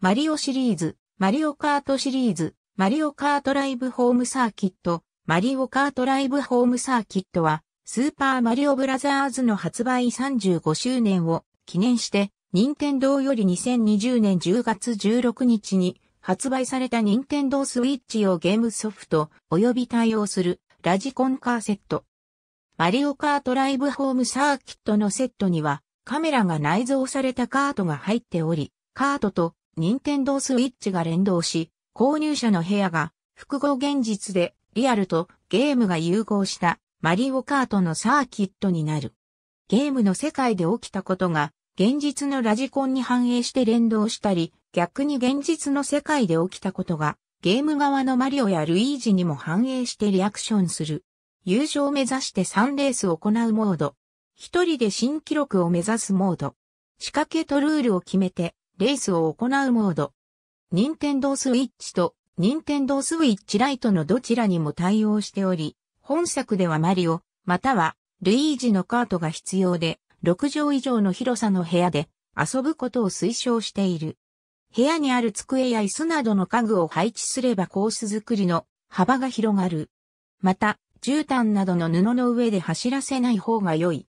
マリオシリーズ、マリオカートシリーズ、マリオカートライブホームサーキット、マリオカートライブホームサーキットは、スーパーマリオブラザーズの発売35周年を記念して、任天堂より2020年10月16日に発売された任天堂スイッチ用ゲームソフト及び対応するラジコンカーセット。マリオカートライブホームサーキットのセットにはカメラが内蔵されたカートが入っており、カートと任天堂スイッチが連動し、購入者の部屋が複合現実でリアルとゲームが融合したマリオカートのサーキットになる。ゲームの世界で起きたことが現実のラジコンに反映して連動したり、逆に現実の世界で起きたことがゲーム側のマリオやルイージにも反映してリアクションする。優勝を目指して3レースを行うモード。一人で新記録を目指すモード。仕掛けとルールを決めてレースを行うモード。任天堂スイッチと任天堂スイッチライトのどちらにも対応しており、本作ではマリオ、またはルイージのカートが必要で、6畳以上の広さの部屋で遊ぶことを推奨している。部屋にある机や椅子などの家具を配置すればコース作りの幅が広がる。また、絨毯などの布の上で走らせない方が良い。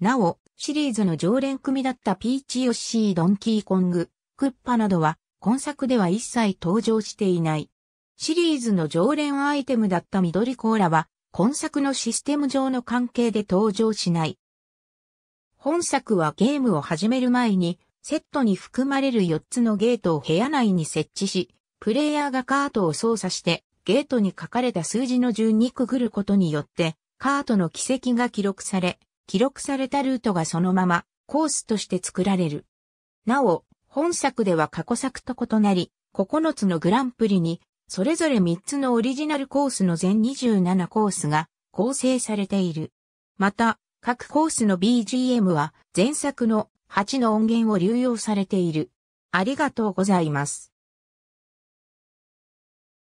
なお、シリーズの常連組だったピーチ・ヨッシー・ドンキー・コング、クッパなどは、今作では一切登場していない。シリーズの常連アイテムだった緑コーラは、今作のシステム上の関係で登場しない。本作はゲームを始める前に、セットに含まれる4つのゲートを部屋内に設置し、プレイヤーがカートを操作して、ゲートに書かれた数字の順にくぐることによって、カートの軌跡が記録され、記録されたルートがそのままコースとして作られる。なお、本作では過去作と異なり、9つのグランプリに、それぞれ3つのオリジナルコースの全27コースが構成されている。また、各コースの BGM は前作の8の音源を流用されている。ありがとうございます。